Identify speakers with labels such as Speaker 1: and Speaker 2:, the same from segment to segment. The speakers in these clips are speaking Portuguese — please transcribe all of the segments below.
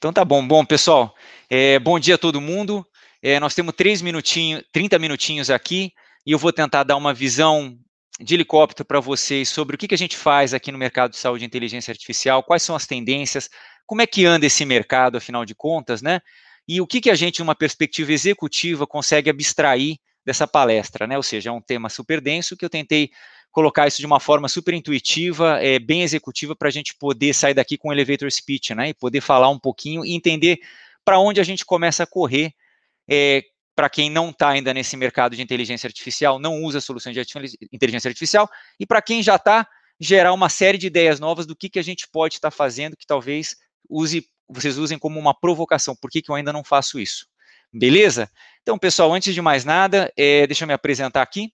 Speaker 1: Então tá bom. Bom, pessoal, é, bom dia a todo mundo. É, nós temos três minutinhos, 30 minutinhos aqui e eu vou tentar dar uma visão de helicóptero para vocês sobre o que, que a gente faz aqui no mercado de saúde e inteligência artificial, quais são as tendências, como é que anda esse mercado, afinal de contas, né? E o que, que a gente, numa perspectiva executiva, consegue abstrair dessa palestra, né? Ou seja, é um tema super denso que eu tentei colocar isso de uma forma super intuitiva, é, bem executiva, para a gente poder sair daqui com o elevator speech, né? E poder falar um pouquinho e entender para onde a gente começa a correr. É, para quem não está ainda nesse mercado de inteligência artificial, não usa soluções de inteligência artificial, e para quem já está, gerar uma série de ideias novas do que, que a gente pode estar tá fazendo que talvez use, vocês usem como uma provocação. Por que, que eu ainda não faço isso? Beleza? Então, pessoal, antes de mais nada, é, deixa eu me apresentar aqui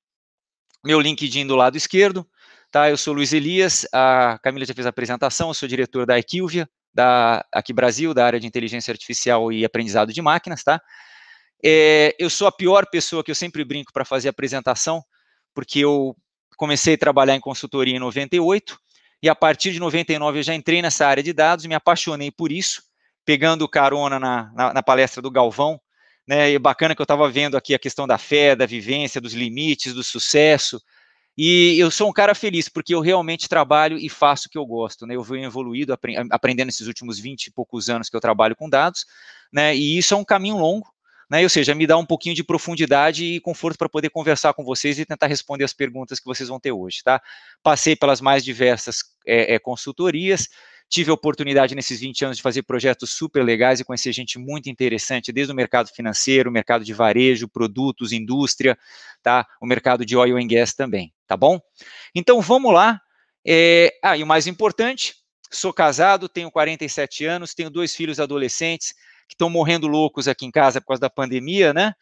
Speaker 1: meu LinkedIn do lado esquerdo, tá? Eu sou Luiz Elias, a Camila já fez a apresentação, eu sou diretor da Equilvia, da aqui Brasil, da área de inteligência artificial e aprendizado de máquinas, tá? É, eu sou a pior pessoa que eu sempre brinco para fazer apresentação, porque eu comecei a trabalhar em consultoria em 98 e a partir de 99 eu já entrei nessa área de dados, me apaixonei por isso, pegando carona na, na, na palestra do Galvão, né? E bacana que eu estava vendo aqui a questão da fé, da vivência, dos limites, do sucesso. E eu sou um cara feliz, porque eu realmente trabalho e faço o que eu gosto, né? Eu venho evoluído, aprendendo esses últimos 20 e poucos anos que eu trabalho com dados, né? E isso é um caminho longo, né? Ou seja, me dá um pouquinho de profundidade e conforto para poder conversar com vocês e tentar responder as perguntas que vocês vão ter hoje, tá? Passei pelas mais diversas é, é, consultorias, tive a oportunidade nesses 20 anos de fazer projetos super legais e conhecer gente muito interessante, desde o mercado financeiro, mercado de varejo, produtos, indústria, tá? O mercado de oil and gas também, tá bom? Então vamos lá. É... ah, e o mais importante, sou casado, tenho 47 anos, tenho dois filhos adolescentes que estão morrendo loucos aqui em casa por causa da pandemia, né?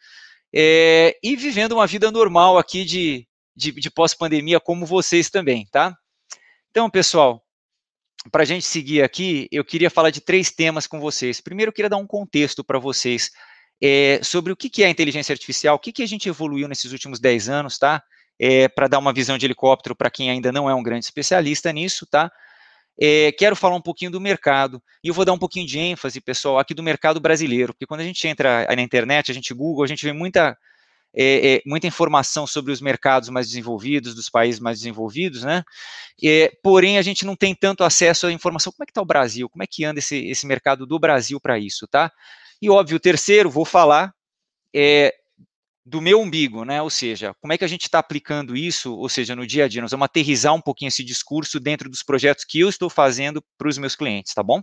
Speaker 1: É, e vivendo uma vida normal aqui de, de, de pós-pandemia, como vocês também, tá? Então, pessoal, para a gente seguir aqui, eu queria falar de três temas com vocês. Primeiro, eu queria dar um contexto para vocês é, sobre o que, é a inteligência artificial, o que, que a gente evoluiu nesses últimos 10 anos, tá? É, para dar uma visão de helicóptero para quem ainda não é um grande especialista nisso, tá? É, quero falar um pouquinho do mercado e eu vou dar um pouquinho de ênfase, pessoal, aqui do mercado brasileiro, porque quando a gente entra na internet, a gente Google, a gente vê muita, é, é, muita informação sobre os mercados mais desenvolvidos, dos países mais desenvolvidos, né? porém, a gente não tem tanto acesso à informação. Como é que está o Brasil? Como é que anda esse, esse mercado do Brasil para isso, tá? E óbvio, o terceiro, vou falar, é, do meu umbigo, né? Ou seja, como é que a gente está aplicando isso, ou seja, no dia a dia? Nós vamos aterrizar um pouquinho esse discurso dentro dos projetos que eu estou fazendo para os meus clientes, tá bom?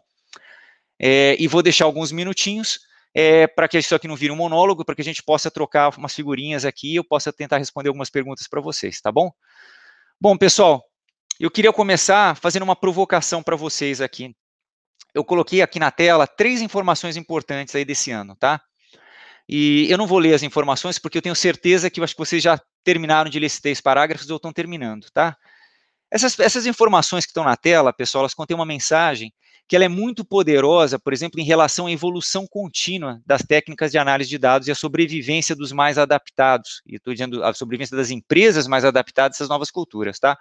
Speaker 1: É, e vou deixar alguns minutinhos é, para que isso aqui não vire um monólogo, para que a gente possa trocar umas figurinhas aqui e eu possa tentar responder algumas perguntas para vocês, tá bom? Bom, pessoal, eu queria começar fazendo uma provocação para vocês aqui. Eu coloquei aqui na tela três informações importantes aí desse ano, tá? E eu não vou ler as informações porque eu tenho certeza que eu acho que vocês já terminaram de ler esses três parágrafos ou estão terminando, tá? Essas, essas informações que estão na tela, pessoal, elas contêm uma mensagem que ela é muito poderosa, por exemplo, em relação à evolução contínua das técnicas de análise de dados e a sobrevivência dos mais adaptados. E estou dizendo a sobrevivência das empresas mais adaptadas a essas novas culturas, tá?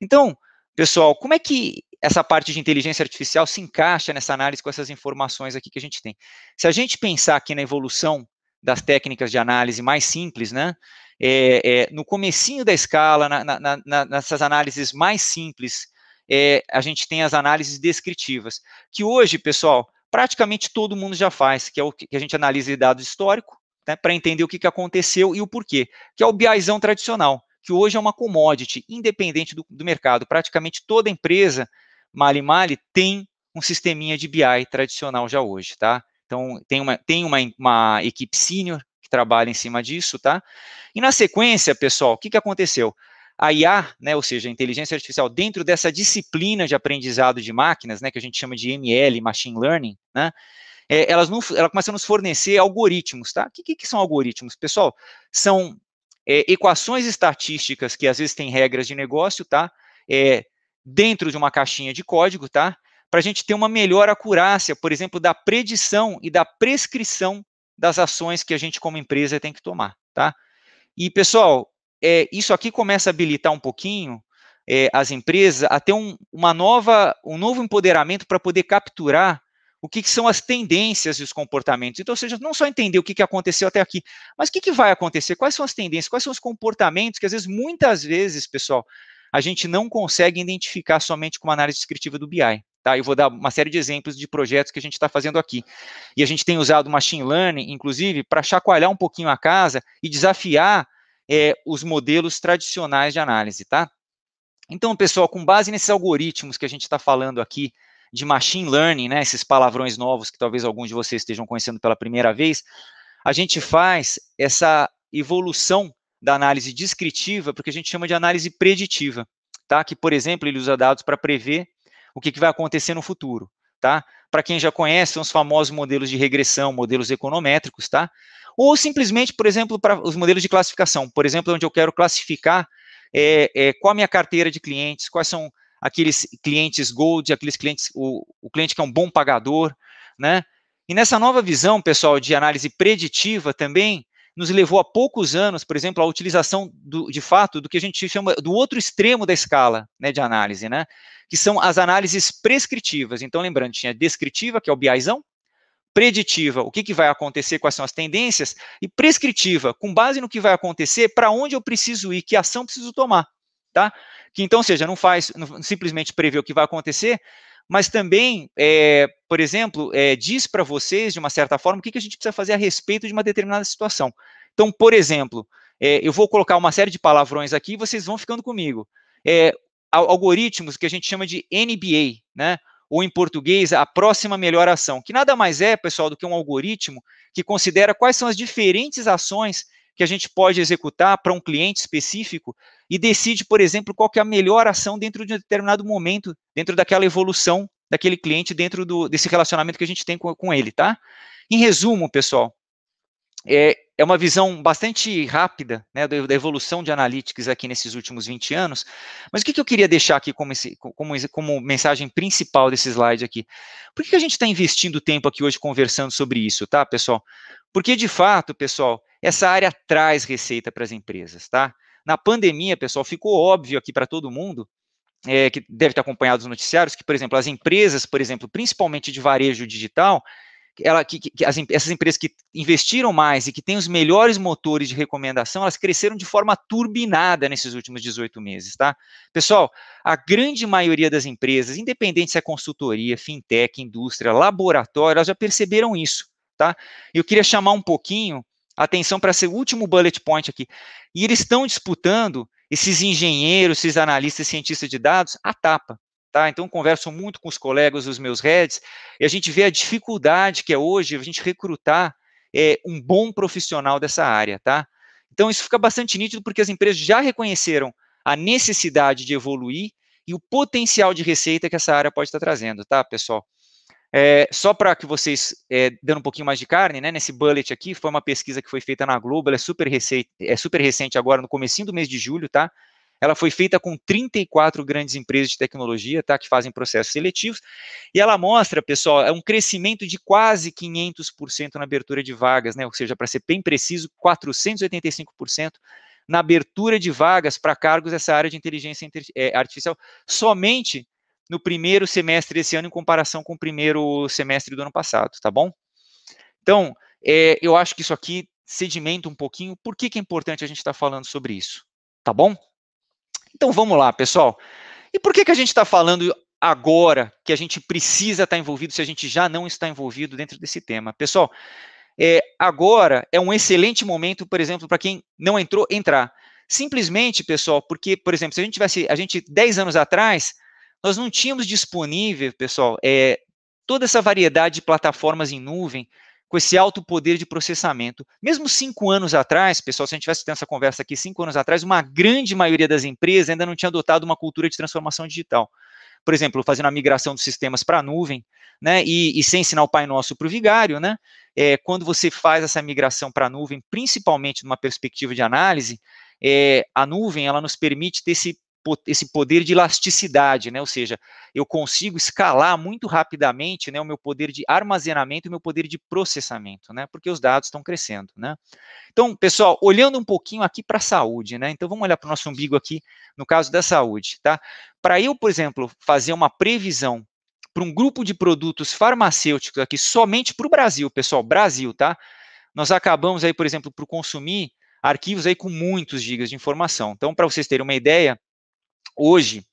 Speaker 1: Então, Pessoal, como é que essa parte de inteligência artificial se encaixa nessa análise com essas informações aqui que a gente tem? Se a gente pensar aqui na evolução das técnicas de análise mais simples, né? É, é, no comecinho da escala, na, na, na, nessas análises mais simples, é, a gente tem as análises descritivas, que hoje, pessoal, praticamente todo mundo já faz, que é o que a gente analisa de dado histórico, né, para entender o que, que aconteceu e o porquê, que é o biaisão tradicional que hoje é uma commodity, independente do, do mercado. Praticamente toda empresa, e mal, tem um sisteminha de BI tradicional já hoje, tá? Então, tem uma, tem uma, uma equipe sênior que trabalha em cima disso, tá? E na sequência, pessoal, o que, que aconteceu? A IA, né, ou seja, a inteligência artificial, dentro dessa disciplina de aprendizado de máquinas, né, que a gente chama de ML, Machine Learning, né, é, elas não, ela começa a nos fornecer algoritmos, tá? O que, que, que são algoritmos, pessoal? São é, equações estatísticas que às vezes têm regras de negócio, tá? É, dentro de uma caixinha de código, tá? Para a gente ter uma melhor acurácia, por exemplo, da predição e da prescrição das ações que a gente como empresa tem que tomar, tá? E pessoal, é, isso aqui começa a habilitar um pouquinho é, as empresas a ter um, uma nova, um novo empoderamento para poder capturar o que, que, são as tendências e os comportamentos. Então, ou seja, não só entender o que, que aconteceu até aqui, mas o que, que vai acontecer, quais são as tendências, quais são os comportamentos que, às vezes, muitas vezes, pessoal, a gente não consegue identificar somente com uma análise descritiva do BI. Tá, eu vou dar uma série de exemplos de projetos que a gente está fazendo aqui. E a gente tem usado machine learning, inclusive, para chacoalhar um pouquinho a casa e desafiar é, os modelos tradicionais de análise, tá? Então, pessoal, com base nesses algoritmos que a gente está falando aqui, de machine learning, né, esses palavrões novos que talvez alguns de vocês estejam conhecendo pela primeira vez, a gente faz essa evolução da análise descritiva, porque a gente chama de análise preditiva, tá? Que, por exemplo, ele usa dados para prever o que, que vai acontecer no futuro, tá? Para quem já conhece, são os famosos modelos de regressão, modelos econométricos, tá? Ou simplesmente, por exemplo, para os modelos de classificação, por exemplo, onde eu quero classificar é, é, qual a minha carteira de clientes, quais são aqueles clientes gold, aqueles clientes, o, o cliente que é um bom pagador, né? E nessa nova visão, pessoal, de análise preditiva também, nos levou a poucos anos, por exemplo, à utilização do, de fato do que a gente chama do outro extremo da escala né, de análise, né? Que são as análises prescritivas. Então, lembrando, tinha descritiva, que é o BIzão, preditiva, o que, que vai acontecer, quais são as tendências, e prescritiva, com base no que vai acontecer, para onde eu preciso ir, que ação preciso tomar tá? Que então, seja, não faz, não, simplesmente prever o que vai acontecer, mas também, é, por exemplo, é, diz para vocês, de uma certa forma, o que, que a gente precisa fazer a respeito de uma determinada situação. Então, por exemplo, é, eu vou colocar uma série de palavrões aqui e vocês vão ficando comigo. É, algoritmos que a gente chama de NBA, né? ou em português, a próxima melhor ação, que nada mais é, pessoal, do que um algoritmo que considera quais são as diferentes ações que a gente pode executar para um cliente específico e decide, por exemplo, qual é a melhor ação dentro de um determinado momento, dentro daquela evolução daquele cliente, dentro do, desse relacionamento que a gente tem com, com ele, tá? Em resumo, pessoal, é, é uma visão bastante rápida né, da, da, evolução de analytics aqui nesses últimos 20 anos, mas o que, que eu queria deixar aqui como, esse, como, como mensagem principal desse slide aqui? Por que, que a gente está investindo tempo aqui hoje conversando sobre isso, tá, pessoal? Porque, de fato, pessoal, essa área traz receita para as empresas, tá? Na pandemia, pessoal, ficou óbvio aqui para todo mundo, é, que deve ter acompanhado os noticiários, que, por exemplo, as empresas, por exemplo, principalmente de varejo digital, ela, que, que as, essas empresas que investiram mais e que têm os melhores motores de recomendação, elas cresceram de forma turbinada nesses últimos 18 meses, tá? Pessoal, a grande maioria das empresas, independente se é consultoria, fintech, indústria, laboratório, elas já perceberam isso, tá? Eu queria chamar um pouquinho Atenção para o último bullet point aqui. E eles estão disputando esses engenheiros, esses analistas, cientistas de dados, a tapa. Tá? Então, converso muito com os colegas, os meus heads, e a gente vê a dificuldade que é hoje a gente recrutar é, um bom profissional dessa área. Tá? Então, isso fica bastante nítido porque as empresas já reconheceram a necessidade de evoluir e o potencial de receita que essa área pode estar trazendo, tá, pessoal? É, só para que vocês, é, dando um pouquinho mais de carne, né, nesse bullet aqui, foi uma pesquisa que foi feita na Globo, ela é super, recente, é super recente agora, no comecinho do mês de julho, tá? Ela foi feita com 34 grandes empresas de tecnologia, tá, que fazem processos seletivos, e ela mostra, pessoal, é um crescimento de quase 500% na abertura de vagas, né, ou seja, para ser bem preciso, 485% na abertura de vagas para cargos dessa área de inteligência é, artificial, somente no primeiro semestre desse ano em comparação com o primeiro semestre do ano passado, tá bom? Então, é, eu acho que isso aqui sedimenta um pouquinho por que, que é importante a gente estar tá falando sobre isso, tá bom? Então vamos lá, pessoal. E por que, que a gente está falando agora que a gente precisa estar tá envolvido se a gente já não está envolvido dentro desse tema? Pessoal, é, agora é um excelente momento, por exemplo, para quem não entrou, entrar. Simplesmente, pessoal, porque, por exemplo, se a gente tivesse, a gente 10 anos atrás, nós não tínhamos disponível, pessoal, é, toda essa variedade de plataformas em nuvem com esse alto poder de processamento. Mesmo cinco anos atrás, pessoal, se a gente tivesse tendo essa conversa aqui cinco anos atrás, uma grande maioria das empresas ainda não tinha adotado uma cultura de transformação digital. Por exemplo, fazendo a migração dos sistemas para a nuvem, né, e, e, sem ensinar o Pai Nosso para o vigário, né, é, quando você faz essa migração para a nuvem, principalmente numa perspectiva de análise, é, a nuvem, ela nos permite ter esse esse poder de elasticidade, né? Ou seja, eu consigo escalar muito rapidamente, né, o meu poder de armazenamento e o meu poder de processamento, né? Porque os dados estão crescendo, né? Então, pessoal, olhando um pouquinho aqui para a saúde, né? Então, vamos olhar para o nosso umbigo aqui, no caso da saúde, tá? Para eu, por exemplo, fazer uma previsão para um grupo de produtos farmacêuticos aqui somente para o Brasil, pessoal, Brasil, tá? Nós acabamos aí, por exemplo, para consumir arquivos aí com muitos gigas de informação. Então, para vocês terem uma ideia, Hoje,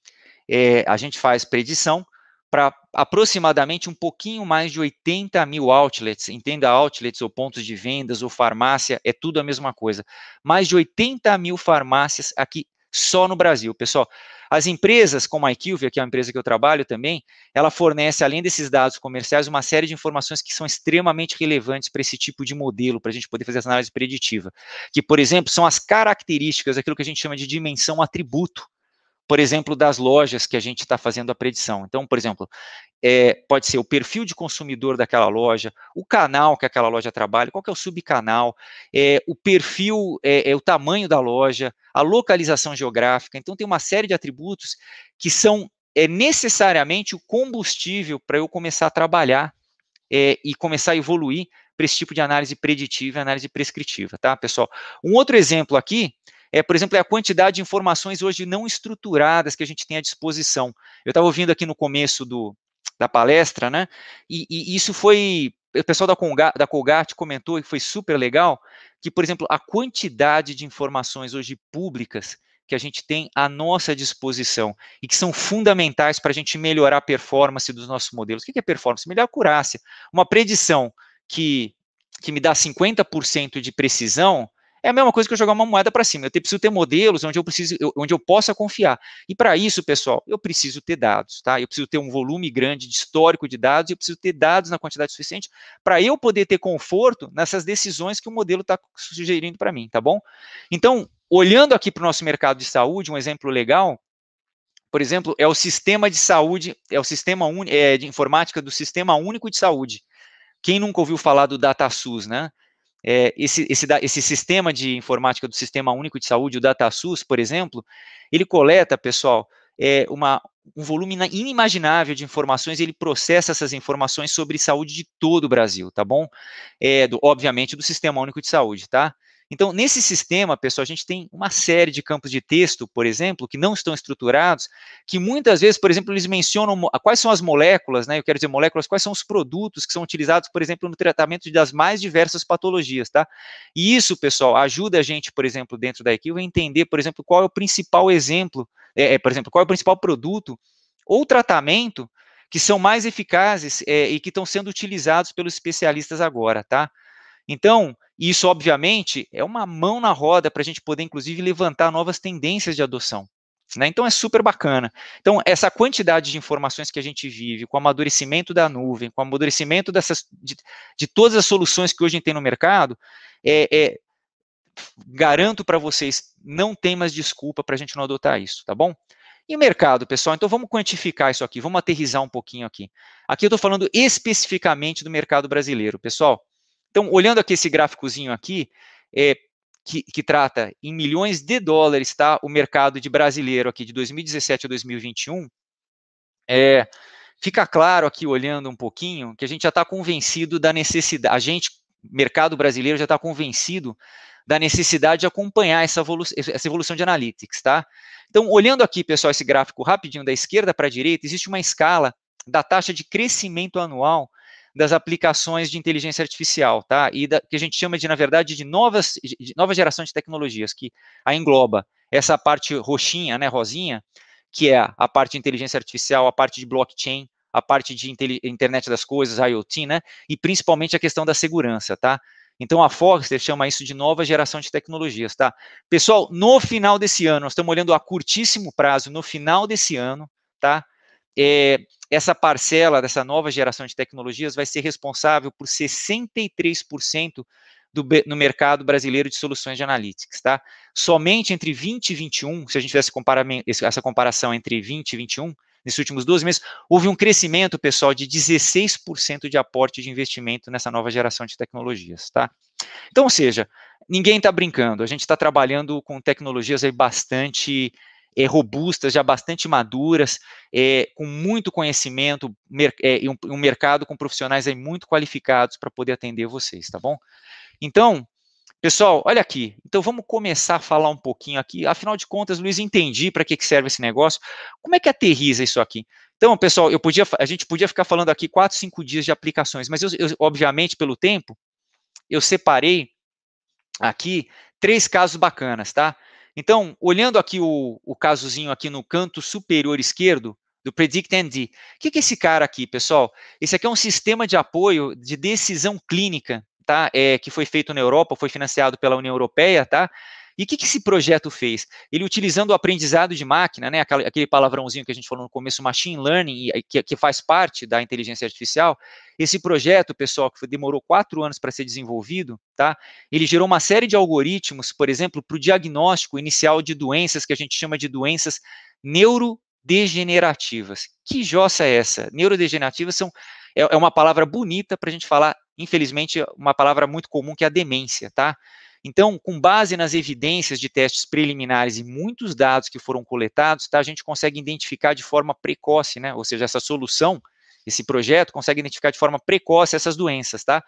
Speaker 1: é, a gente faz predição para aproximadamente um pouquinho mais de 80 mil outlets, entenda outlets ou pontos de vendas ou farmácia, é tudo a mesma coisa. Mais de 80 mil farmácias aqui só no Brasil, pessoal. As empresas, como a IQVIA, que é uma empresa que eu trabalho também, ela fornece, além desses dados comerciais, uma série de informações que são extremamente relevantes para esse tipo de modelo, para a gente poder fazer essa análise preditiva. Que, por exemplo, são as características, aquilo que a gente chama de dimensão atributo por exemplo, das lojas que a gente está fazendo a predição. Então, por exemplo, é, pode ser o perfil de consumidor daquela loja, o canal que aquela loja trabalha, qual que é o subcanal, é, o perfil, é, é, o tamanho da loja, a localização geográfica. Então, tem uma série de atributos que são é, necessariamente o combustível para eu começar a trabalhar é, e começar a evoluir para esse tipo de análise preditiva e análise prescritiva, tá, pessoal? Um outro exemplo aqui é, por exemplo, é a quantidade de informações hoje não estruturadas que a gente tem à disposição. Eu estava ouvindo aqui no começo do, da palestra, né? E, e isso foi. O pessoal da, Conga, da Colgate comentou e foi super legal, que, por exemplo, a quantidade de informações hoje públicas que a gente tem à nossa disposição e que são fundamentais para a gente melhorar a performance dos nossos modelos. O que é performance? Melhor acurácia. Uma predição que, que me dá 50% de precisão, é a mesma coisa que eu jogar uma moeda para cima. Eu preciso ter modelos onde eu preciso, onde eu possa confiar. E para isso, pessoal, eu preciso ter dados, tá? Eu preciso ter um volume grande de histórico de dados. Eu preciso ter dados na quantidade suficiente para eu poder ter conforto nessas decisões que o modelo está sugerindo para mim, tá bom? Então, olhando aqui para o nosso mercado de saúde, um exemplo legal, por exemplo, é o sistema de saúde, é o sistema é, de informática do Sistema Único de Saúde. Quem nunca ouviu falar do DataSUS, né? é, esse, esse, esse sistema de informática do Sistema Único de Saúde, o DataSUS, por exemplo, ele coleta, pessoal, é, uma, um volume inimaginável de informações, ele processa essas informações sobre saúde de todo o Brasil, tá bom? É, do, obviamente do Sistema Único de Saúde, tá? Então, nesse sistema, pessoal, a gente tem uma série de campos de texto, por exemplo, que não estão estruturados, que muitas vezes, por exemplo, eles mencionam quais são as moléculas, né? Eu quero dizer moléculas, quais são os produtos que são utilizados, por exemplo, no tratamento das mais diversas patologias, tá? E isso, pessoal, ajuda a gente, por exemplo, dentro da equipe, a entender, por exemplo, qual é o principal exemplo, é, é por exemplo, qual é o principal produto ou tratamento que são mais eficazes é, e que estão sendo utilizados pelos especialistas agora, tá? Então, isso obviamente é uma mão na roda para a gente poder, inclusive, levantar novas tendências de adoção. Né? Então é super bacana. Então, essa quantidade de informações que a gente vive, com o amadurecimento da nuvem, com o amadurecimento dessas, de, de todas as soluções que hoje a gente tem no mercado, é, é, garanto para vocês, não tem mais desculpa para a gente não adotar isso, tá bom? E mercado, pessoal, então vamos quantificar isso aqui, vamos aterrizar um pouquinho aqui. Aqui eu estou falando especificamente do mercado brasileiro, pessoal. Então, olhando aqui esse gráficozinho aqui, é, que, que, trata em milhões de dólares, tá? O mercado de brasileiro aqui de 2017 a 2021, é, fica claro aqui olhando um pouquinho que a gente já está convencido da necessidade, a gente, mercado brasileiro, já está convencido da necessidade de acompanhar essa, evolu essa evolução de analytics, tá? Então, olhando aqui, pessoal, esse gráfico rapidinho da esquerda para a direita, existe uma escala da taxa de crescimento anual das aplicações de inteligência artificial, tá? E da, que a gente chama de, na verdade, de novas de nova geração de tecnologias, que a engloba essa parte roxinha, né, rosinha, que é a parte de inteligência artificial, a parte de blockchain, a parte de internet das coisas, IoT, né? E principalmente a questão da segurança, tá? Então a Forrester chama isso de nova geração de tecnologias, tá? Pessoal, no final desse ano, nós estamos olhando a curtíssimo prazo, no final desse ano, tá? É, essa parcela dessa nova geração de tecnologias vai ser responsável por 63% do, no mercado brasileiro de soluções de analytics, tá? Somente entre 20 e 21, se a gente fizesse essa comparação entre 20 e 21, nesses últimos 12 meses, houve um crescimento, pessoal, de 16% de aporte de investimento nessa nova geração de tecnologias, tá? Então, ou seja, ninguém está brincando, a gente está trabalhando com tecnologias aí bastante é, robustas, já bastante maduras, é, com muito conhecimento eh, e um, um, mercado com profissionais aí muito qualificados para poder atender vocês, tá bom? Então, pessoal, olha aqui. Então vamos começar a falar um pouquinho aqui. Afinal de contas, Luiz, entendi para que, que serve esse negócio. Como é que aterriza isso aqui? Então, pessoal, eu podia, a gente podia ficar falando aqui quatro, cinco dias de aplicações, mas eu, eu, obviamente, pelo tempo, eu separei aqui três casos bacanas, tá? Então, olhando aqui o, o casozinho aqui no canto superior esquerdo, do Predict ND. O que, que é esse cara aqui, pessoal? Esse aqui é um sistema de apoio de decisão clínica, tá? É, que foi feito na Europa, foi financiado pela União Europeia, tá? E o que, que esse projeto fez? Ele utilizando o aprendizado de máquina, né, aquele palavrãozinho que a gente falou no começo, machine learning, que, que faz parte da inteligência artificial, esse projeto, pessoal, que demorou quatro anos para ser desenvolvido, tá? Ele gerou uma série de algoritmos, por exemplo, para o diagnóstico inicial de doenças que a gente chama de doenças neurodegenerativas. Que jossa é essa? Neurodegenerativas são é, é uma palavra bonita para a gente falar, infelizmente, uma palavra muito comum que é a demência, tá? Então, com base nas evidências de testes preliminares e muitos dados que foram coletados, tá, a gente consegue identificar de forma precoce, né? Ou seja, essa solução, esse projeto consegue identificar de forma precoce essas doenças, tá?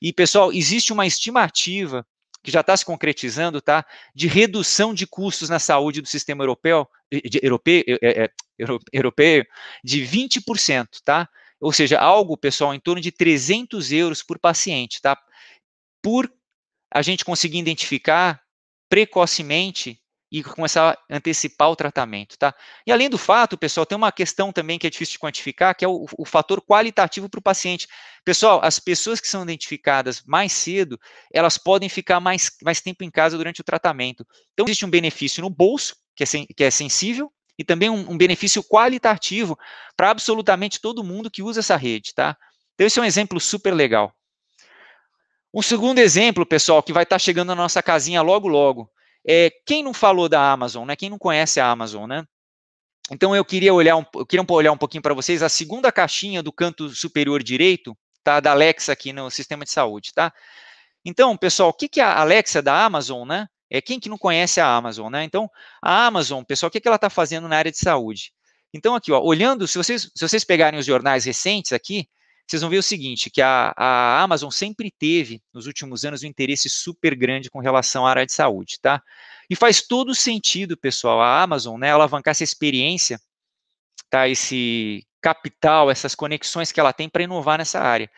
Speaker 1: E pessoal, existe uma estimativa que já está se concretizando, tá? De redução de custos na saúde do sistema europeu, de, europeu, é, é, europeu de 20%, tá? Ou seja, algo, pessoal, em torno de 300 euros por paciente, tá? Por a gente conseguir identificar precocemente e começar a antecipar o tratamento, tá? E além do fato, pessoal, tem uma questão também que é difícil de quantificar, que é o, o fator qualitativo para o paciente. Pessoal, as pessoas que são identificadas mais cedo, elas podem ficar mais, mais tempo em casa durante o tratamento. Então, existe um benefício no bolso, que é, sen, que é sensível, e também um, um benefício qualitativo para absolutamente todo mundo que usa essa rede, tá? Então, esse é um exemplo super legal. Um segundo exemplo, pessoal, que vai estar tá chegando na nossa casinha logo logo. É, quem não falou da Amazon, né? Quem não conhece a Amazon, né? Então eu queria olhar, um, eu queria olhar um pouquinho para vocês a segunda caixinha do canto superior direito, tá? Da Alexa aqui no sistema de saúde, tá? Então, pessoal, o que, que a Alexa da Amazon, né? É quem que não conhece a Amazon, né? Então, a Amazon, pessoal, o que, que ela está fazendo na área de saúde? Então, aqui, ó, olhando, se vocês, se vocês pegarem os jornais recentes aqui, vocês vão ver o seguinte, que a, a Amazon sempre teve, nos últimos anos, um interesse super grande com relação à área de saúde, tá? E faz todo sentido, pessoal, a Amazon, né, alavancar essa experiência, tá, esse capital, essas conexões que ela tem para inovar nessa área.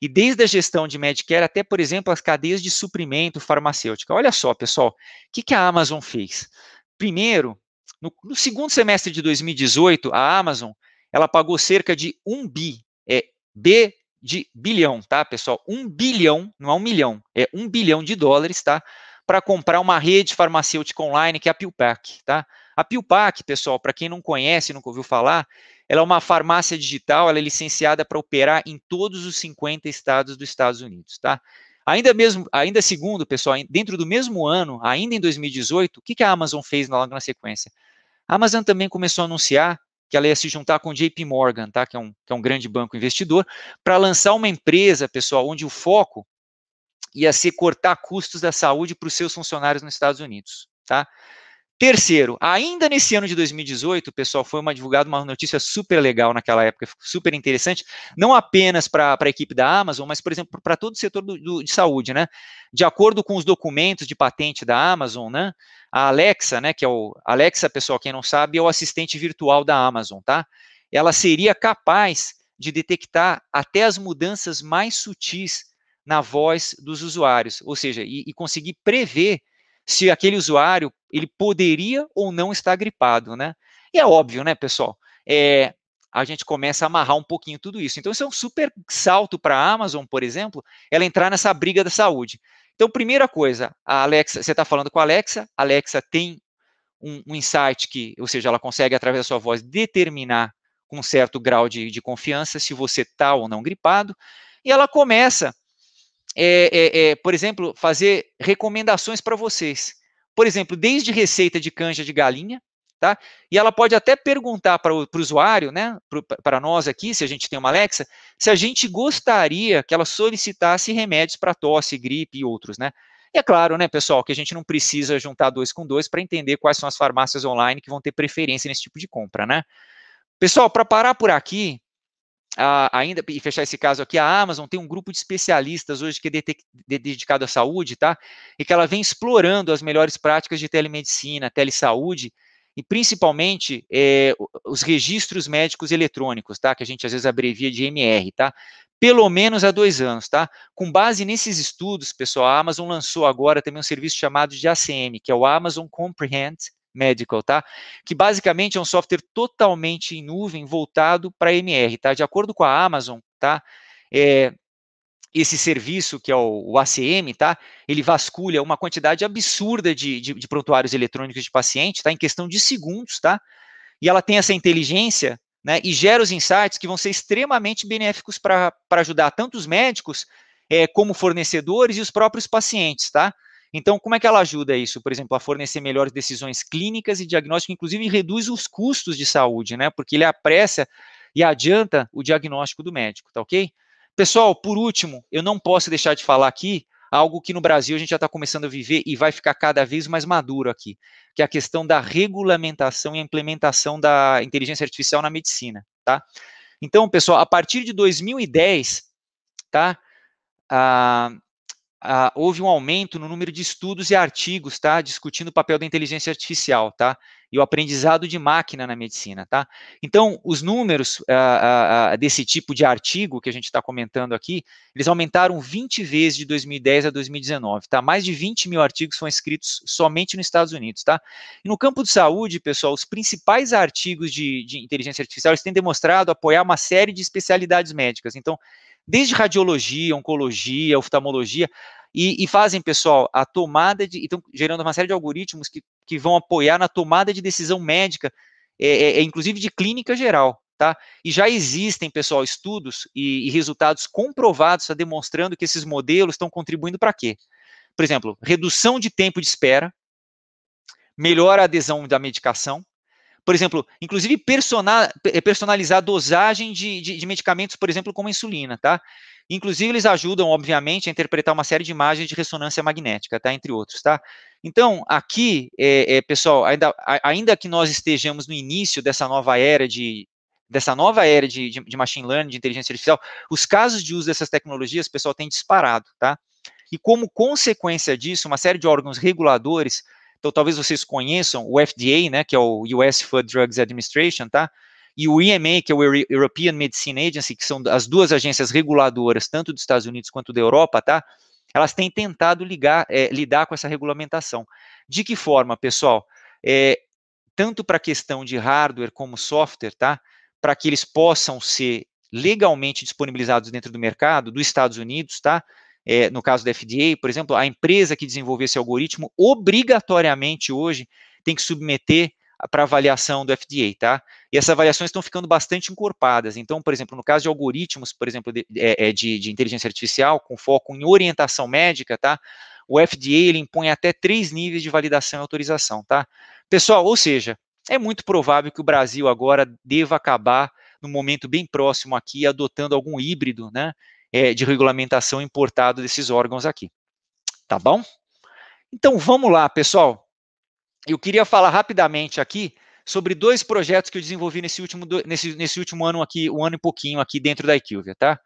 Speaker 1: E desde a gestão de Medicare até, por exemplo, as cadeias de suprimento farmacêutica. Olha só, pessoal, o que, que a Amazon fez? Primeiro, no, no, segundo semestre de 2018, a Amazon ela pagou cerca de um bi, é B de bilhão, tá, pessoal? Um bilhão, não é um milhão, é um bilhão de dólares, tá? Para comprar uma rede farmacêutica online que é a PillPack, tá? A PillPack, pessoal, para quem não conhece, nunca ouviu falar, ela é uma farmácia digital, ela é licenciada para operar em todos os 50 estados dos Estados Unidos, tá? Ainda mesmo, ainda segundo, pessoal, dentro do mesmo ano, ainda em 2018, o que, que a Amazon fez logo na sequência? A Amazon também começou a anunciar que ela ia se juntar com JP Morgan, tá? que, é um, que é um grande banco investidor, para lançar uma empresa, pessoal, onde o foco ia ser cortar custos da saúde para os seus funcionários nos Estados Unidos. Tá? Terceiro, ainda nesse ano de 2018, pessoal, foi uma divulgada uma notícia super legal naquela época, super interessante, não apenas para a equipe da Amazon, mas, por exemplo, para todo o setor do, do, de saúde, né? De acordo com os documentos de patente da Amazon, né? a Alexa, né, que é o Alexa, pessoal, quem não sabe, é o assistente virtual da Amazon, tá? Ela seria capaz de detectar até as mudanças mais sutis na voz dos usuários, ou seja, e, e conseguir prever se aquele usuário ele poderia ou não estar gripado, né? E é óbvio, né, pessoal? É, a gente começa a amarrar um pouquinho tudo isso. Então, isso é um super salto para a Amazon, por exemplo, ela entrar nessa briga da saúde. Então, primeira coisa, a Alexa, você está falando com a Alexa, a Alexa tem um, um, insight que, ou seja, ela consegue, através da sua voz, determinar com um certo grau de, de confiança se você está ou não gripado, e ela começa, é, é, é, por exemplo, fazer recomendações para vocês. Por exemplo, desde receita de canja de galinha, Tá? E ela pode até perguntar para o usuário, né, para nós aqui, se a gente tem uma Alexa, se a gente gostaria que ela solicitasse remédios para tosse, gripe e outros, né? E é claro, né, pessoal, que a gente não precisa juntar dois com dois para entender quais são as farmácias online que vão ter preferência nesse tipo de compra, né? Pessoal, para parar por aqui, a, ainda e fechar esse caso aqui, a Amazon tem um grupo de especialistas hoje que é de, dedicado à saúde, tá? E que ela vem explorando as melhores práticas de telemedicina, telesaúde e principalmente é, os registros médicos eletrônicos, tá? Que a gente às vezes abrevia de MR, tá? Pelo menos há dois anos, tá? Com base nesses estudos, pessoal, a Amazon lançou agora também um serviço chamado de ACM, que é o Amazon Comprehend Medical, tá? Que basicamente é um software totalmente em nuvem voltado para MR, tá? De acordo com a Amazon, tá? É, esse serviço, que é o, ACM, tá? Ele vasculha uma quantidade absurda de, de, de prontuários eletrônicos de paciente, tá? Em questão de segundos, tá? E ela tem essa inteligência, né? E gera os insights que vão ser extremamente benéficos para ajudar tanto os médicos é, como fornecedores e os próprios pacientes, tá? Então, como é que ela ajuda isso? Por exemplo, a fornecer melhores decisões clínicas e diagnóstico, inclusive reduz os custos de saúde, né? Porque ele apressa e adianta o diagnóstico do médico, tá ok? Pessoal, por último, eu não posso deixar de falar aqui algo que no Brasil a gente já está começando a viver e vai ficar cada vez mais maduro aqui, que é a questão da regulamentação e implementação da inteligência artificial na medicina, tá? Então, pessoal, a partir de 2010, tá? Ah, ah, houve um aumento no número de estudos e artigos, tá? Discutindo o papel da inteligência artificial, tá? E o aprendizado de máquina na medicina, tá? Então, os números ah, ah, desse tipo de artigo que a gente está comentando aqui, eles aumentaram 20 vezes de 2010 a 2019, tá? Mais de 20 mil artigos foram escritos somente nos Estados Unidos, tá? E no campo de saúde, pessoal, os principais artigos de, de inteligência artificial, eles têm demonstrado apoiar uma série de especialidades médicas. Então, desde radiologia, oncologia, oftalmologia, e, e, fazem, pessoal, a tomada de. Então, gerando uma série de algoritmos que, que vão apoiar na tomada de decisão médica, é, é, é inclusive de clínica geral. Tá? E já existem, pessoal, estudos e, e resultados comprovados, tá, demonstrando que esses modelos estão contribuindo para quê? Por exemplo, redução de tempo de espera, melhor adesão da medicação, por exemplo, inclusive personalizar a dosagem de, de, de, medicamentos, por exemplo, como a insulina, tá? Inclusive, eles ajudam, obviamente, a interpretar uma série de imagens de ressonância magnética, tá? Entre outros, tá? Então, aqui, é, é, pessoal, ainda, ainda que nós estejamos no início dessa nova era de, dessa nova era de, de, de, machine learning, de inteligência artificial, os casos de uso dessas tecnologias, pessoal, têm disparado, tá? E como consequência disso, uma série de órgãos reguladores então, talvez vocês conheçam o FDA, né, que é o US Food Drugs Administration, tá? E o EMA, que é o European Medicine Agency, que são as duas agências reguladoras, tanto dos Estados Unidos quanto da Europa, tá? Elas têm tentado ligar, é, lidar com essa regulamentação. De que forma, pessoal? É, tanto para a questão de hardware como software, tá? Para que eles possam ser legalmente disponibilizados dentro do mercado dos Estados Unidos, tá? é, no caso da FDA, por exemplo, a empresa que desenvolveu esse algoritmo, obrigatoriamente hoje, tem que submeter para avaliação do FDA, tá? E essas avaliações estão ficando bastante encorpadas. Então, por exemplo, no caso de algoritmos, por exemplo, de, é, é de, de inteligência artificial, com foco em orientação médica, tá? O FDA ele impõe até três níveis de validação e autorização, tá? Pessoal, ou seja, é muito provável que o Brasil agora deva acabar num momento bem próximo aqui adotando algum híbrido, né? é, de regulamentação importado desses órgãos aqui. Tá bom? Então vamos lá, pessoal. Eu queria falar rapidamente aqui sobre dois projetos que eu desenvolvi nesse último, nesse, nesse último ano aqui, um ano e pouquinho aqui dentro da IQVIA, tá?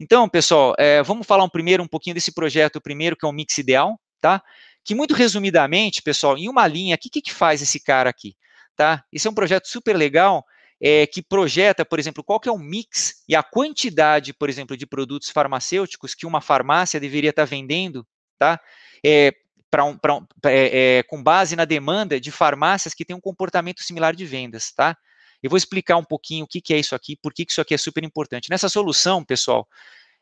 Speaker 1: Então, pessoal, é, vamos falar um primeiro um pouquinho desse projeto primeiro, que é o Mix Ideal, tá? Que muito resumidamente, pessoal, em uma linha, o que, que, que faz esse cara aqui, tá? Esse é um projeto super legal é, que projeta, por exemplo, qual que é o mix e a quantidade, por exemplo, de produtos farmacêuticos que uma farmácia deveria estar vendendo, tá? É, pra um, pra um, é, é, com base na demanda de farmácias que têm um comportamento similar de vendas, tá? Eu vou explicar um pouquinho o que, que é isso aqui, por que, que isso aqui é super importante. Nessa solução, pessoal,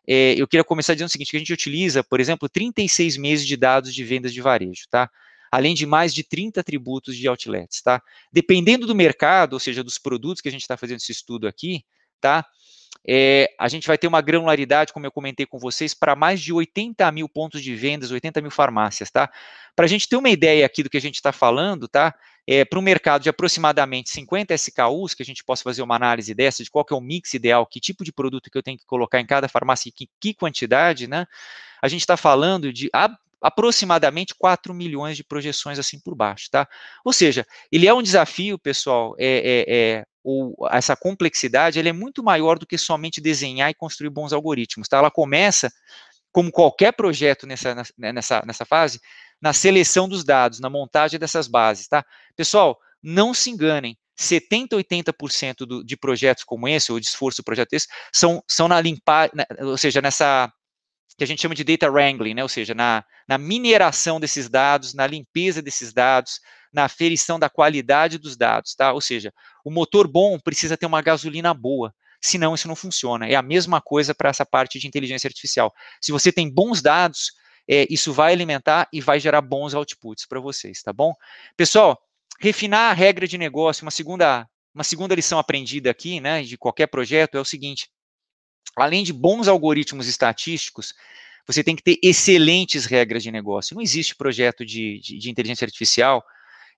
Speaker 1: é, eu queria começar dizendo o seguinte, que a gente utiliza, por exemplo, 36 meses de dados de vendas de varejo, tá? além de mais de 30 atributos de outlets, tá? Dependendo do mercado, ou seja, dos produtos que a gente está fazendo esse estudo aqui, tá? É, a gente vai ter uma granularidade, como eu comentei com vocês, para mais de 80 mil pontos de vendas, 80 mil farmácias, tá? Para a gente ter uma ideia aqui do que a gente está falando, tá? É, para um mercado de aproximadamente 50 SKUs, que a gente possa fazer uma análise dessa, de qual é o mix ideal, que tipo de produto que eu tenho que colocar em cada farmácia e que, que quantidade, né? A gente está falando de, aproximadamente 4 milhões de projeções assim por baixo, tá? Ou seja, ele é um desafio, pessoal, é, é, é ou essa complexidade, ela é muito maior do que somente desenhar e construir bons algoritmos, tá? Ela começa, como qualquer projeto nessa, né, nessa, nessa fase, na seleção dos dados, na montagem dessas bases, tá? Pessoal, não se enganem, 70, 80% do, de projetos como esse, ou de esforço do projeto esse, são, são na limpar, né, ou seja, nessa que a gente chama de data wrangling, né? ou seja, na, na mineração desses dados, na limpeza desses dados, na aferição da qualidade dos dados, tá? Ou seja, o motor bom precisa ter uma gasolina boa, senão isso não funciona. É a mesma coisa para essa parte de inteligência artificial. Se você tem bons dados, é, isso vai alimentar e vai gerar bons outputs para vocês, tá bom? Pessoal, refinar a regra de negócio, uma segunda, uma segunda lição aprendida aqui, né, de qualquer projeto é o seguinte: além de bons algoritmos estatísticos, você tem que ter excelentes regras de negócio. Não existe projeto de, de, de inteligência artificial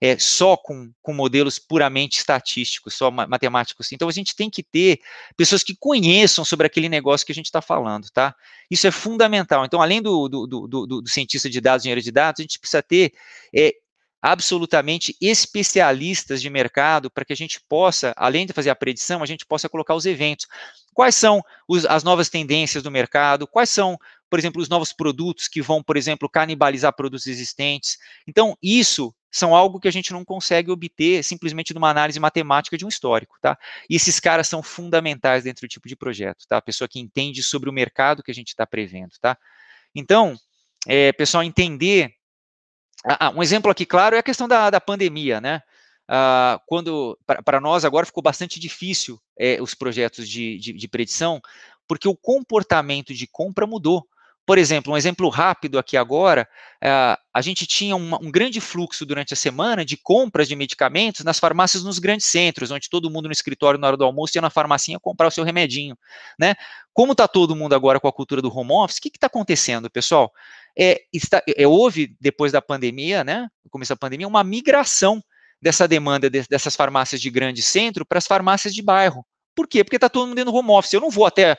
Speaker 1: é, só com, com, modelos puramente estatísticos, só matemáticos. Assim. Então, a gente tem que ter pessoas que conheçam sobre aquele negócio que a gente está falando, tá? Isso é fundamental. Então, além do, do, do, do cientista de dados, engenheiro de dados, a gente precisa ter é, absolutamente especialistas de mercado para que a gente possa, além de fazer a predição, a gente possa colocar os eventos. Quais são os, as novas tendências do mercado? Quais são, por exemplo, os novos produtos que vão, por exemplo, canibalizar produtos existentes? Então, isso são algo que a gente não consegue obter simplesmente numa análise matemática de um histórico, tá? E esses caras são fundamentais dentro do tipo de projeto, tá? A pessoa que entende sobre o mercado que a gente está prevendo, tá? Então, é, pessoal, entender. Ah, ah, um exemplo aqui claro é a questão da, da pandemia, né? Ah, quando para nós agora ficou bastante difícil é, os projetos de, de, de predição, porque o comportamento de compra mudou. Por exemplo, um exemplo rápido aqui agora, ah, a gente tinha um, grande fluxo durante a semana de compras de medicamentos nas farmácias nos grandes centros, onde todo mundo no escritório na hora do almoço ia na farmacinha comprar o seu remedinho, né? Como está todo mundo agora com a cultura do home office, o que está acontecendo, pessoal? É, está, é, houve, depois da pandemia, né, no começo da pandemia, uma migração dessa demanda de, dessas farmácias de grande centro para as farmácias de bairro. Por quê? Porque está todo mundo dentro do home office. Eu não vou até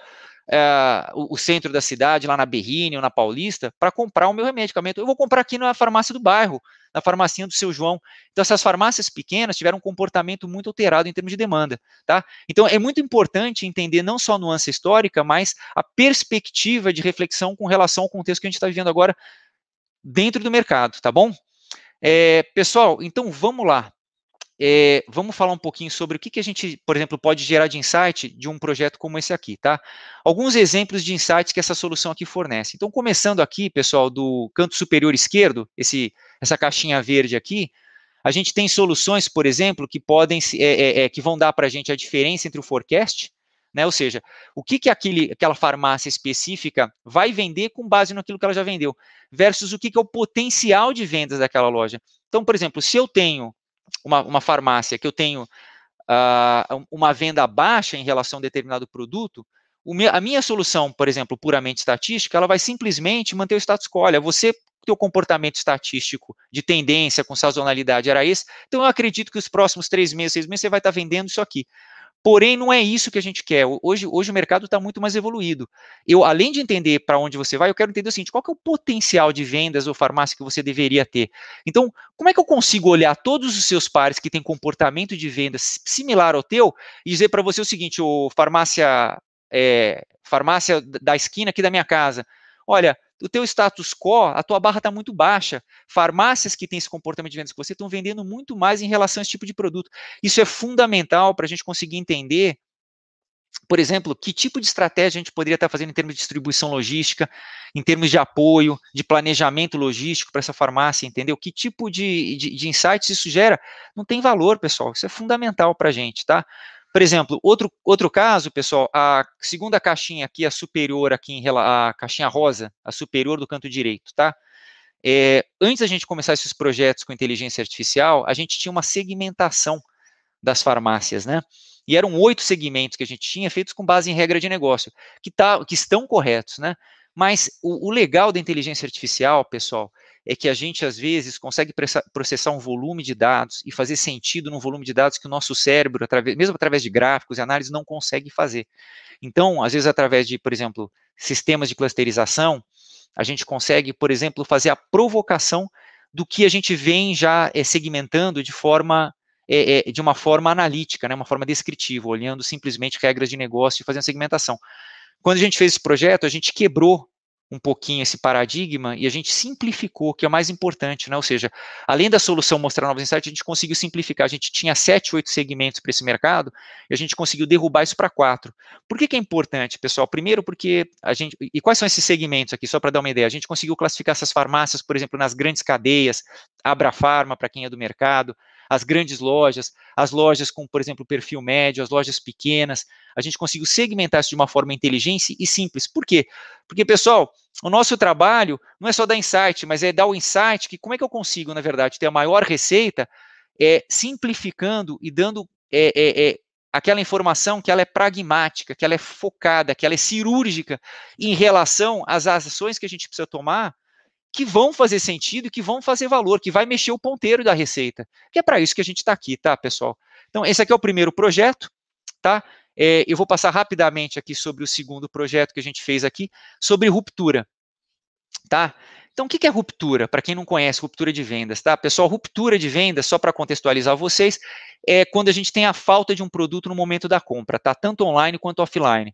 Speaker 1: é, o, o, centro da cidade, lá na Berrini ou na Paulista, para comprar o meu medicamento. Eu vou comprar aqui na farmácia do bairro, na farmacinha do seu João. Então, essas farmácias pequenas tiveram um comportamento muito alterado em termos de demanda. Tá? Então, é muito importante entender não só a nuance histórica, mas a perspectiva de reflexão com relação ao contexto que a gente está vivendo agora dentro do mercado, tá bom? É, pessoal, então vamos lá. É, vamos falar um pouquinho sobre o que, que a gente, por exemplo, pode gerar de insight de um projeto como esse aqui, tá? Alguns exemplos de insights que essa solução aqui fornece. Então, começando aqui, pessoal, do canto superior esquerdo, esse, essa caixinha verde aqui, a gente tem soluções, por exemplo, que podem, é, é, é, que vão dar para a gente a diferença entre o forecast né? Ou seja, o que, que aquele, aquela farmácia específica vai vender com base naquilo que ela já vendeu, versus o que, que é o potencial de vendas daquela loja. Então, por exemplo, se eu tenho uma, uma farmácia que eu tenho uh, uma venda baixa em relação a determinado produto, a minha solução, por exemplo, puramente estatística, ela vai simplesmente manter o status quo. Olha, você teu comportamento estatístico de tendência com sazonalidade era esse, então eu acredito que os próximos três meses, seis meses, você vai estar vendendo isso aqui. Porém, não é isso que a gente quer. Hoje, hoje o mercado está muito mais evoluído. Eu, além de entender para onde você vai, eu quero entender o seguinte: qual é o potencial de vendas ou farmácia que você deveria ter? Então, como é que eu consigo olhar todos os seus pares que têm comportamento de vendas similar ao teu e dizer para você o seguinte: o farmácia, é, farmácia da esquina aqui da minha casa, olha, o teu status quo, a tua barra está muito baixa. Farmácias que têm esse comportamento de vendas que você estão vendendo muito mais em relação a esse tipo de produto. Isso é fundamental para a gente conseguir entender, por exemplo, que tipo de estratégia a gente poderia estar tá fazendo em termos de distribuição logística, em termos de apoio, de planejamento logístico para essa farmácia, entendeu? Que tipo de, de, de insights isso gera? Não tem valor, pessoal. Isso é fundamental para a gente, tá? Por exemplo, outro, outro caso, pessoal, a segunda caixinha aqui, a superior aqui, em, a caixinha rosa, a superior do canto direito, tá? É, antes da gente começar esses projetos com inteligência artificial, a gente tinha uma segmentação das farmácias, né? E eram oito segmentos que a gente tinha, feitos com base em regra de negócio, que, tá, que estão corretos, né? Mas o, o legal da inteligência artificial, pessoal, é que a gente, às vezes, consegue processar um volume de dados e fazer sentido num volume de dados que o nosso cérebro, através, mesmo através de gráficos e análises, não consegue fazer. Então, às vezes, através de, por exemplo, sistemas de clusterização, a gente consegue, por exemplo, fazer a provocação do que a gente vem já é, segmentando de forma é, é, de uma forma analítica, né, uma forma descritiva, olhando simplesmente regras de negócio e fazendo segmentação. Quando a gente fez esse projeto, a gente quebrou um pouquinho esse paradigma e a gente simplificou, que é o mais importante, né? Ou seja, além da solução mostrar novos insights, a gente conseguiu simplificar. A gente tinha sete, oito segmentos para esse mercado e a gente conseguiu derrubar isso para quatro. Por que, que é importante, pessoal? Primeiro, porque a gente. E quais são esses segmentos aqui? Só para dar uma ideia, a gente conseguiu classificar essas farmácias, por exemplo, nas grandes cadeias, Abra Farma para quem é do mercado, as grandes lojas, as lojas com, por exemplo, perfil médio, as lojas pequenas. A gente conseguiu segmentar isso de uma forma inteligente e simples. Por quê? Porque, pessoal, o nosso trabalho não é só dar insight, mas é dar o insight que como é que eu consigo, na verdade, ter a maior receita é, simplificando e dando é, é, é, aquela informação que ela é pragmática, que ela é focada, que ela é cirúrgica em relação às ações que a gente precisa tomar que vão fazer sentido e que vão fazer valor, que vai mexer o ponteiro da receita. Que é para isso que a gente está aqui, tá, pessoal? Então, esse aqui é o primeiro projeto, tá? É, eu vou passar rapidamente aqui sobre o segundo projeto que a gente fez aqui, sobre ruptura, tá? Então, o que é ruptura? Para quem não conhece, ruptura de vendas, tá? Pessoal, ruptura de vendas, só para contextualizar vocês, é quando a gente tem a falta de um produto no momento da compra, tá? Tanto online quanto offline.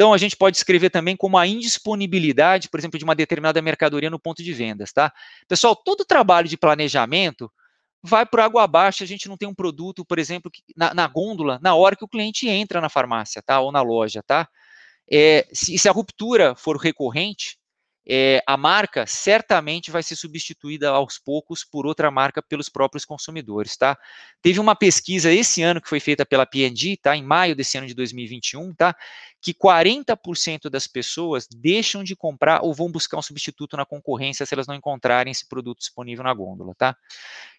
Speaker 1: Então, a gente pode escrever também como a indisponibilidade, por exemplo, de uma determinada mercadoria no ponto de vendas, tá? Pessoal, todo trabalho de planejamento vai por água abaixo, a gente não tem um produto, por exemplo, na, na gôndola, na hora que o cliente entra na farmácia, tá? Ou na loja, tá? É, se, se a ruptura for recorrente, é, a marca certamente vai ser substituída aos poucos por outra marca pelos próprios consumidores, tá? Teve uma pesquisa esse ano que foi feita pela P&G, tá? Em maio desse ano de 2021, tá? Que 40% das pessoas deixam de comprar ou vão buscar um substituto na concorrência se elas não encontrarem esse produto disponível na gôndola, tá?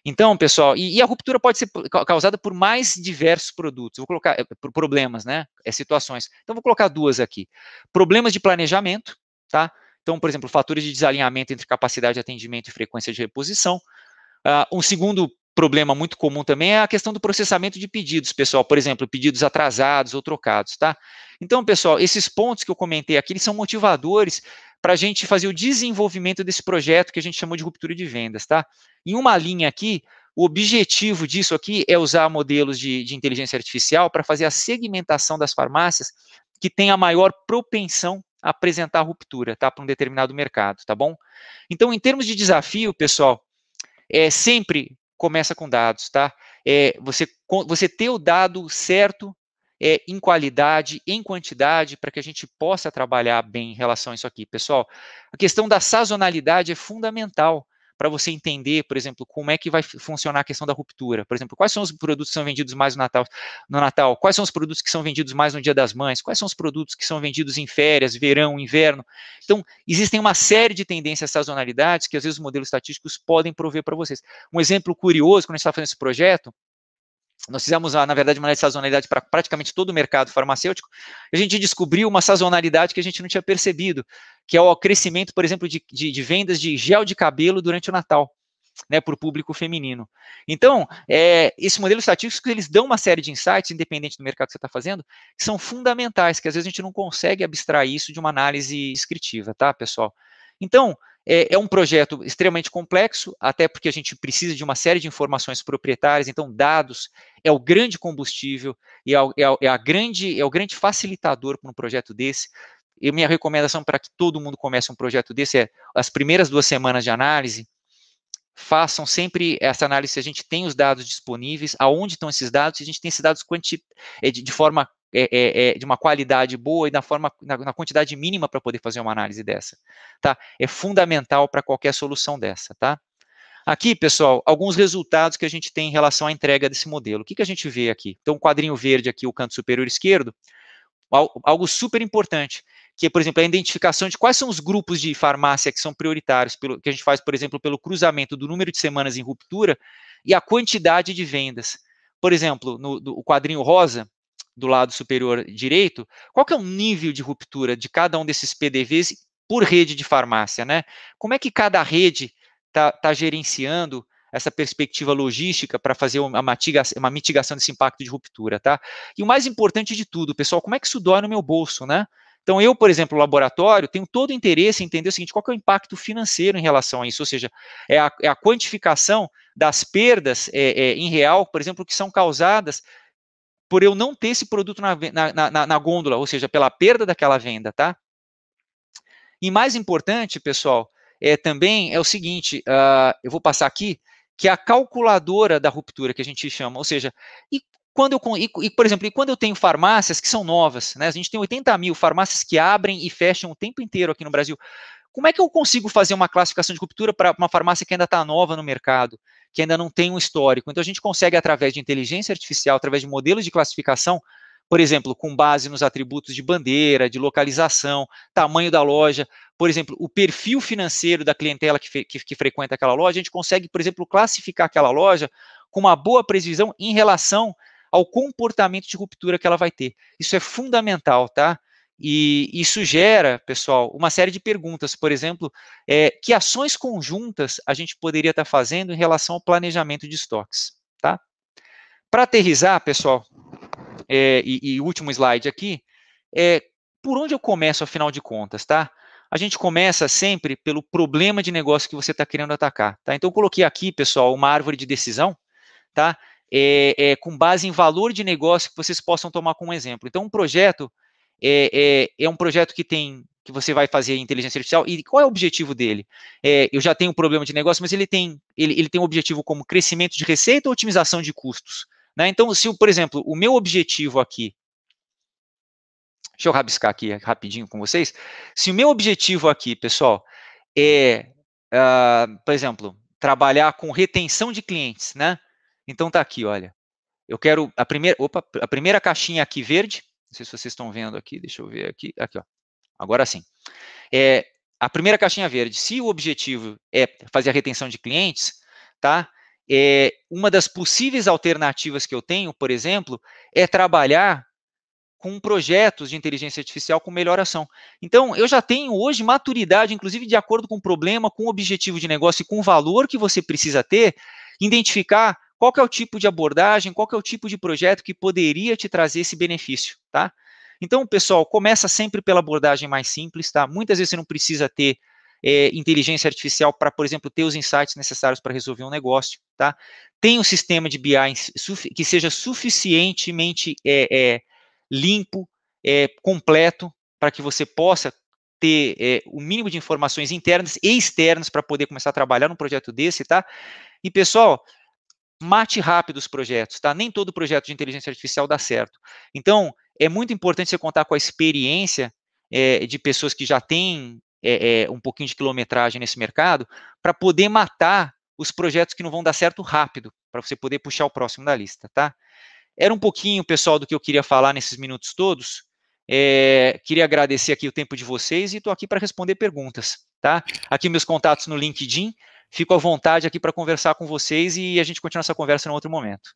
Speaker 1: Então, pessoal, e, e a ruptura pode ser causada por mais diversos produtos. Vou colocar eh, por problemas, né? É situações. Então, vou colocar duas aqui: problemas de planejamento, tá? Então, por exemplo, fatores de desalinhamento entre capacidade de atendimento e frequência de reposição. Uh, um segundo problema muito comum também é a questão do processamento de pedidos, pessoal. Por exemplo, pedidos atrasados ou trocados, tá? Então, pessoal, esses pontos que eu comentei aqui, eles são motivadores para a gente fazer o desenvolvimento desse projeto que a gente chamou de ruptura de vendas, tá? Em uma linha aqui, o objetivo disso aqui é usar modelos de, de inteligência artificial para fazer a segmentação das farmácias que tem a maior propensão apresentar ruptura, tá, para um determinado mercado, tá bom? Então, em termos de desafio, pessoal, é sempre começa com dados, tá? É, você, você ter o dado certo é, em qualidade, em quantidade, para que a gente possa trabalhar bem em relação a isso aqui. Pessoal, a questão da sazonalidade é fundamental para você entender, por exemplo, como é que vai funcionar a questão da ruptura. Por exemplo, quais são os produtos que são vendidos mais no Natal, no Natal? Quais são os produtos que são vendidos mais no Dia das Mães? Quais são os produtos que são vendidos em férias, verão, inverno? Então, existem uma série de tendências sazonalidades que às vezes os modelos estatísticos podem prover para vocês. Um exemplo curioso, quando a gente está fazendo esse projeto, nós fizemos, na verdade, uma análise de sazonalidade para praticamente todo o mercado farmacêutico. A gente descobriu uma sazonalidade que a gente não tinha percebido, que é o crescimento, por exemplo, de, de, de vendas de gel de cabelo durante o Natal. Né, para o público feminino. Então, é, esse modelo estatístico, eles dão uma série de insights, independente do mercado que você está fazendo, que são fundamentais, que às vezes a gente não consegue abstrair isso de uma análise descritiva, tá, pessoal? Então, é, é um projeto extremamente complexo, até porque a gente precisa de uma série de informações proprietárias, então dados é o grande combustível e é, é, é, a grande, é o grande facilitador para um projeto desse. E minha recomendação para que todo mundo comece um projeto desse é as primeiras duas semanas de análise, façam sempre essa análise se a gente tem os dados disponíveis, aonde estão esses dados, se a gente tem esses dados é, de, forma é, é, é, de uma qualidade boa e na forma na, na quantidade mínima para poder fazer uma análise dessa, tá? É fundamental para qualquer solução dessa, tá? Aqui, pessoal, alguns resultados que a gente tem em relação à entrega desse modelo. O que, que a gente vê aqui? Então, o quadrinho verde aqui, o canto superior esquerdo, algo super importante, que é, por exemplo, a identificação de quais são os grupos de farmácia que são prioritários, pelo, que a gente faz, por exemplo, pelo cruzamento do número de semanas em ruptura e a quantidade de vendas. Por exemplo, no do, o quadrinho rosa, do lado superior direito, qual que é o nível de ruptura de cada um desses PDVs por rede de farmácia, né? Como é que cada rede está tá gerenciando essa perspectiva logística para fazer uma, uma mitigação desse impacto de ruptura, tá? E o mais importante de tudo, pessoal, como é que isso dói no meu bolso, né? Então, eu, por exemplo, laboratório, tenho todo o interesse em entender o seguinte: qual é o impacto financeiro em relação a isso? Ou seja, é a, é a quantificação das perdas é, é, em real, por exemplo, que são causadas por eu não ter esse produto na, na, na, na gôndola, ou seja, pela perda daquela venda, tá? E mais importante, pessoal, é também é o seguinte, uh, eu vou passar aqui, que é a calculadora da ruptura que a gente chama, ou seja, e quando eu, e, por exemplo, e quando eu tenho farmácias que são novas, né? A gente tem 80 mil farmácias que abrem e fecham o tempo inteiro aqui no Brasil. Como é que eu consigo fazer uma classificação de ruptura para uma farmácia que ainda está nova no mercado? que ainda não tem um histórico. Então, a gente consegue, através de inteligência artificial, através de modelos de classificação, por exemplo, com base nos atributos de bandeira, de localização, tamanho da loja, por exemplo, o perfil financeiro da clientela que, que, que frequenta aquela loja, a gente consegue, por exemplo, classificar aquela loja com uma boa previsão em relação ao comportamento de ruptura que ela vai ter. Isso é fundamental, tá? E isso gera, pessoal, uma série de perguntas. Por exemplo, é, que ações conjuntas a gente poderia estar fazendo em relação ao planejamento de estoques, tá? Para aterrizar, pessoal, é, e, e, último slide aqui, é por onde eu começo, afinal de contas, tá? A gente começa sempre pelo problema de negócio que você está querendo atacar, tá? Então, eu coloquei aqui, pessoal, uma árvore de decisão, tá? É, é, com base em valor de negócio que vocês possam tomar como exemplo. Então, um projeto é, é, é um projeto que tem que você vai fazer inteligência artificial e qual é o objetivo dele? É, eu já tenho um problema de negócio, mas ele tem ele, ele tem um objetivo como crescimento de receita ou otimização de custos? Né? Então, se, por exemplo, o meu objetivo aqui, deixa eu rabiscar aqui rapidinho com vocês, se o meu objetivo aqui, pessoal, é, uh, por exemplo, trabalhar com retenção de clientes, né? Então tá aqui, olha, eu quero a primeira, opa, a primeira caixinha aqui verde, não sei se vocês estão vendo aqui, deixa eu ver aqui. Aqui, ó. Agora sim. É, a primeira caixinha verde, se o objetivo é fazer a retenção de clientes, tá? É, uma das possíveis alternativas que eu tenho, por exemplo, é trabalhar com projetos de inteligência artificial com ação. Então, eu já tenho hoje maturidade, inclusive de acordo com o problema, com o objetivo de negócio e com o valor que você precisa ter, identificar qual que é o tipo de abordagem, qual que é o tipo de projeto que poderia te trazer esse benefício, tá? Então, pessoal, começa sempre pela abordagem mais simples, tá? Muitas vezes você não precisa ter é, inteligência artificial para, por exemplo, ter os insights necessários para resolver um negócio, tá? Tem um sistema de BI que seja suficientemente é, é, limpo, é, completo, para que você possa ter é, o mínimo de informações internas e externas para poder começar a trabalhar num projeto desse, tá? E, pessoal, mate rápido os projetos, tá? Nem todo projeto de inteligência artificial dá certo. Então, é muito importante você contar com a experiência é, de pessoas que já têm é, é, um pouquinho de quilometragem nesse mercado, para poder matar os projetos que não vão dar certo rápido, para você poder puxar o próximo da lista, tá? Era um pouquinho, pessoal, do que eu queria falar nesses minutos todos. É, queria agradecer aqui o tempo de vocês e estou aqui para responder perguntas, tá? Aqui meus contatos no LinkedIn. Fico à vontade aqui para conversar com vocês e a gente continua essa conversa em outro momento.